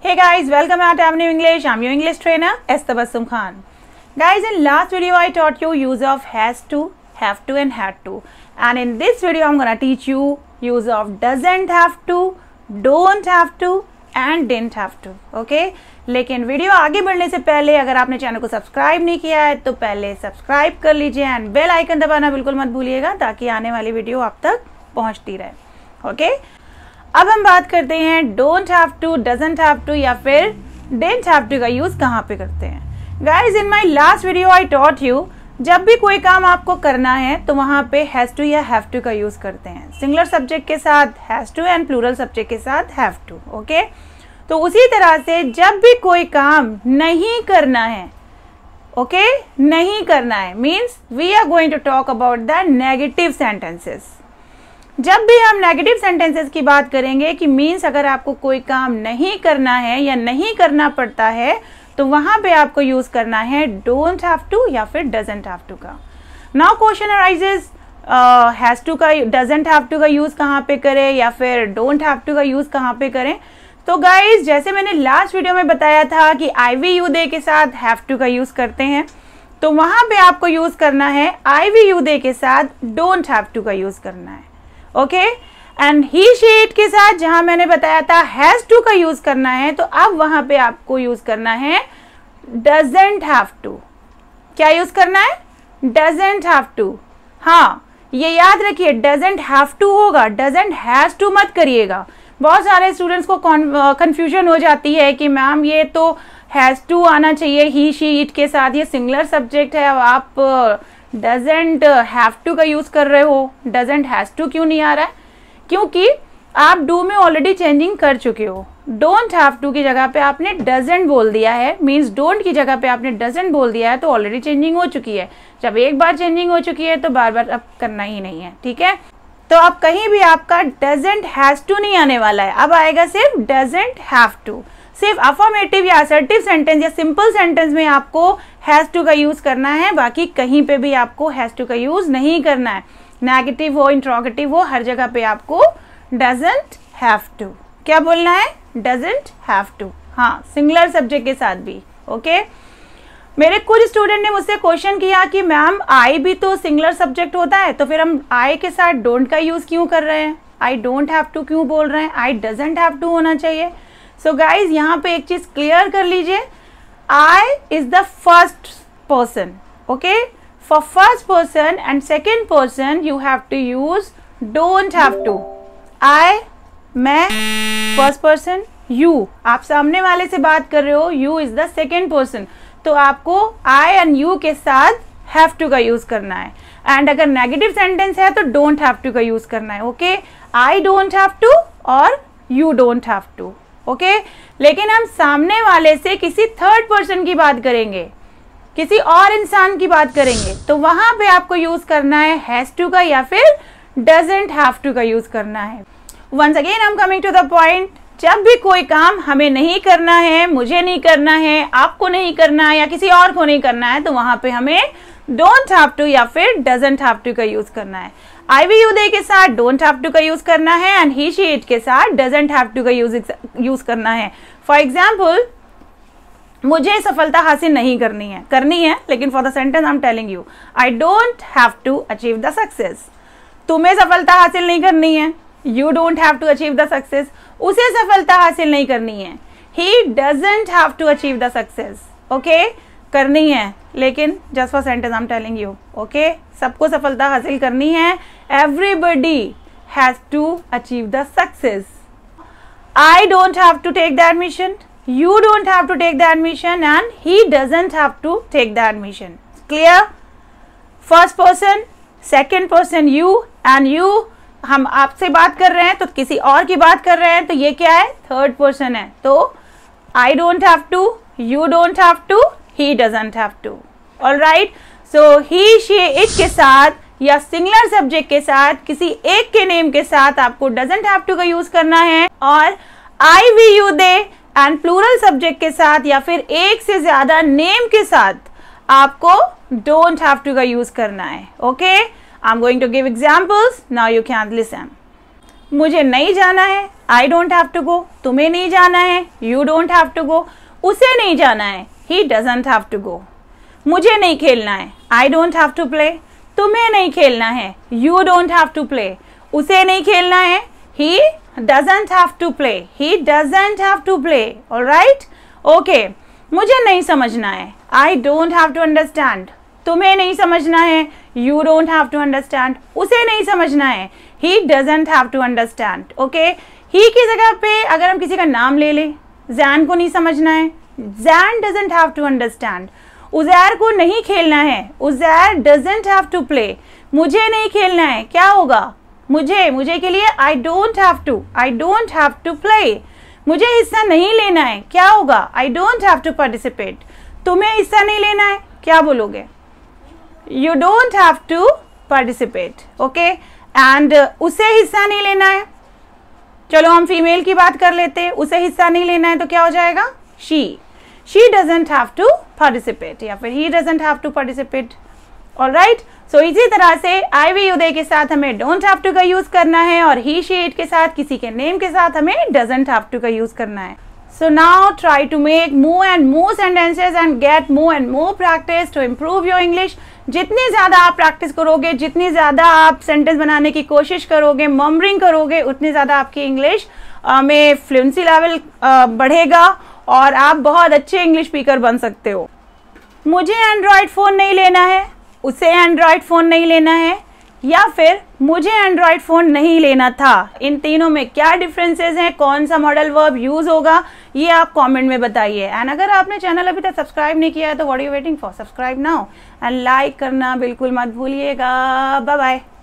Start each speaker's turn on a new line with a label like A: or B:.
A: Hey guys, welcome at Avenue English. I'm your English trainer, Esther Basum Khan. Guys, in last video I taught you use of has to, have to and had to. And in this video I'm gonna teach you use of doesn't have to, don't have to and didn't have to. Okay? लेकिन video आगे बढ़ने से पहले अगर आपने channel को subscribe नहीं किया है तो पहले सब्सक्राइब कर लीजिए एंड बेल आइकन दबाना बिल्कुल मत भूलिएगा ताकि आने वाली वीडियो आप तक पहुंचती रहे ओके okay? अब हम बात करते हैं don't have to doesn't have to या फिर डेंट हैव टू का यूज़ कहाँ पे करते हैं guys in my last video I taught you जब भी कोई काम आपको करना है तो वहां पे हैज़ टू या हैव टू का यूज़ करते हैं सिंगलर सब्जेक्ट के साथ has to and plural subject के साथ हैव टू ओके तो उसी तरह से जब भी कोई काम नहीं करना है ओके okay? नहीं करना है means we are going to talk about the negative sentences जब भी हम नेगेटिव सेंटेंसेस की बात करेंगे कि मीन्स अगर आपको कोई काम नहीं करना है या नहीं करना पड़ता है तो वहां पे आपको यूज करना है डोंट हैव टू या फिर डजेंट हैव टू का now question arises has to का डजेंट हैव टू का यूज कहाँ पे करें या फिर डोंट हैव टू का यूज कहाँ पे करें तो गाइज जैसे मैंने लास्ट वीडियो में बताया था कि आई वी यू दे के साथ हैव टू का यूज करते हैं तो वहां पे आपको यूज करना है आई वी यू दे के साथ डोंट हैव टू का यूज करना है ओके एंड ही शेड के साथ जहां मैंने बताया था हैज टू का यूज करना है तो अब वहां पे आपको यूज करना है डजेंट हैव टू क्या यूज करना है डजेंट हैव टू हाँ ये याद रखिए डजेंट हैव टू होगा डजेंट हैज टू मत करिएगा बहुत सारे स्टूडेंट्स को कन्फ्यूजन हो जाती है कि मैम ये तो हैज़ टू आना चाहिए ही शी इट के साथ ये सिंगलर सब्जेक्ट है आप डजेंट हैव टू का यूज कर रहे हो डजेंट हैज टू क्यों नहीं आ रहा है क्योंकि आप डू में ऑलरेडी चेंजिंग कर चुके हो डोंट हैव टू की जगह पे आपने डजेंट बोल दिया है मीन्स डोंट की जगह पे आपने डजेंट बोल दिया है तो ऑलरेडी चेंजिंग हो चुकी है जब एक बार चेंजिंग हो चुकी है तो बार बार अब करना ही नहीं है ठीक है तो अब कहीं भी आपका डजेंट हैज टू नहीं आने वाला है अब आएगा सिर्फ डजेंट हैव टू सिर्फ अफॉर्मेटिव या असर्टिव सेंटेंस या सिंपल सेंटेंस में आपको हैज़ टू का यूज़ करना है बाकी कहीं पे भी आपको हैज़ टू का यूज़ नहीं करना है नेगेटिव हो इंट्रोगेटिव हो हर जगह पे आपको डजेंट हैव टू क्या बोलना है डजेंट हैव टू हाँ सिंगलर सब्जेक्ट के साथ भी ओके मेरे कुछ स्टूडेंट ने मुझसे क्वेश्चन किया कि मैम आई भी तो सिंगलर सब्जेक्ट होता है तो फिर हम आई के साथ डोंट का यूज़ क्यों कर रहे हैं आई डोंट हैव टू क्यों बोल रहे हैं आई डजेंट हैव टू होना चाहिए सो गाइज यहाँ पे एक चीज क्लियर कर लीजिए I is the first person okay for first person and second person you have to use don't have to I मैं फर्स्ट पर्सन यू आप सामने वाले से बात कर रहे हो you is the second person तो आपको आई एंड यू के साथ हैव टू का यूज करना है एंड अगर नेगेटिव सेंटेंस है तो डोंट हैव टू का यूज करना है okay I don't have to और you don't have to okay लेकिन हम सामने वाले से किसी थर्ड पर्सन की बात करेंगे किसी और इंसान की बात करेंगे तो वहां पे आपको यूज करना है हैज टू का या फिर डजेंट हैव टू का यूज करना है once again I am coming to the point जब भी कोई काम हमें नहीं करना है मुझे नहीं करना है आपको नहीं करना है या किसी और को नहीं करना है तो वहां पे हमें डोंट हैव टू या फिर डजेंट हैव टू का यूज करना है आईवी यू दे के साथ डोंट हैव टू का यूज करना है एंड ही शी इट के साथ डजेंट हैव टू का यूज यूज करना है फॉर एग्जाम्पल मुझे सफलता हासिल नहीं करनी है करनी है लेकिन for the sentence I am telling you I don't have to achieve the success तुम्हें सफलता हासिल नहीं करनी है you don't have to achieve the success उसे सफलता हासिल नहीं करनी है he doesn't have to achieve the success okay करनी है लेकिन just for sentence I am telling you okay सबको सफलता हासिल करनी है everybody has to achieve the success I don't have to take the admission you don't have to take the admission and he doesn't have to take the admission clear first person second person you and you हम आपसे बात कर रहे हैं तो किसी और की बात कर रहे हैं तो ये क्या है थर्ड पर्सन है तो I don't have to you don't have to he doesn't have to all right so he she it के साथ या सिंगुलर सब्जेक्ट के साथ किसी एक के नेम के साथ आपको डजेंट हैव टू का यूज करना है और I we you they and plural subject के साथ या फिर एक से ज्यादा नेम के साथ आपको डोंट हैव टू का यूज करना है okay I am going to give examples now you can listen मुझे नहीं जाना है I don't have to go तुम्हें नहीं जाना है you don't have to go उसे नहीं जाना है he doesn't have to go मुझे नहीं खेलना है I don't have to play तुम्हें नहीं खेलना है you don't have to play उसे नहीं खेलना है he doesn't have to play he doesn't have to play all right okay मुझे नहीं समझना है I don't have to understand तुम्हें नहीं समझना है you don't have to understand उसे नहीं समझना है he doesn't have to understand okay he की जगह पे अगर हम किसी का नाम ले लें जैन को नहीं समझना है Jain doesn't have to understand Uzair को नहीं खेलना है Uzair doesn't have to play मुझे नहीं खेलना है क्या होगा मुझे मुझे के लिए I don't have to I don't have to play मुझे हिस्सा नहीं लेना है क्या होगा I don't have to participate तुम्हें हिस्सा नहीं लेना है क्या बोलोगे you don't have to participate okay and उसे हिस्सा नहीं लेना है चलो हम फीमेल की बात कर लेते उसे हिस्सा नहीं लेना है तो क्या हो जाएगा she she doesn't have to participate या फिर he doesn't have to participate alright so इसी तरह से आई वी उदय के साथ हमें डोंट हैव टू का यूज करना है और ही शी इट के साथ किसी के नेम के साथ हमें डजेंट हैव टू का यूज करना है So now try to make more and more sentences and get more and more practice to improve your English. जितनी ज़्यादा आप प्रैक्टिस करोगे जितनी ज़्यादा आप सेंटेंस बनाने की कोशिश करोगे मॉमरिंग करोगे उतनी ज़्यादा आपकी इंग्लिश में फ्लुएंसी लेवल बढ़ेगा और आप बहुत अच्छे इंग्लिश स्पीकर बन सकते हो मुझे एंड्रॉयड फ़ोन नहीं लेना है उसे एंड्रॉयड फ़ोन नहीं लेना है या फिर मुझे एंड्रॉयड फ़ोन नहीं लेना था इन तीनों में क्या डिफरेंसेस हैं कौन सा मॉडल वर्ब यूज़ होगा ये आप कमेंट में बताइए एंड अगर आपने चैनल अभी तक सब्सक्राइब नहीं किया है तो what you waiting for subscribe now and like करना बिल्कुल मत भूलिएगा बाय बाय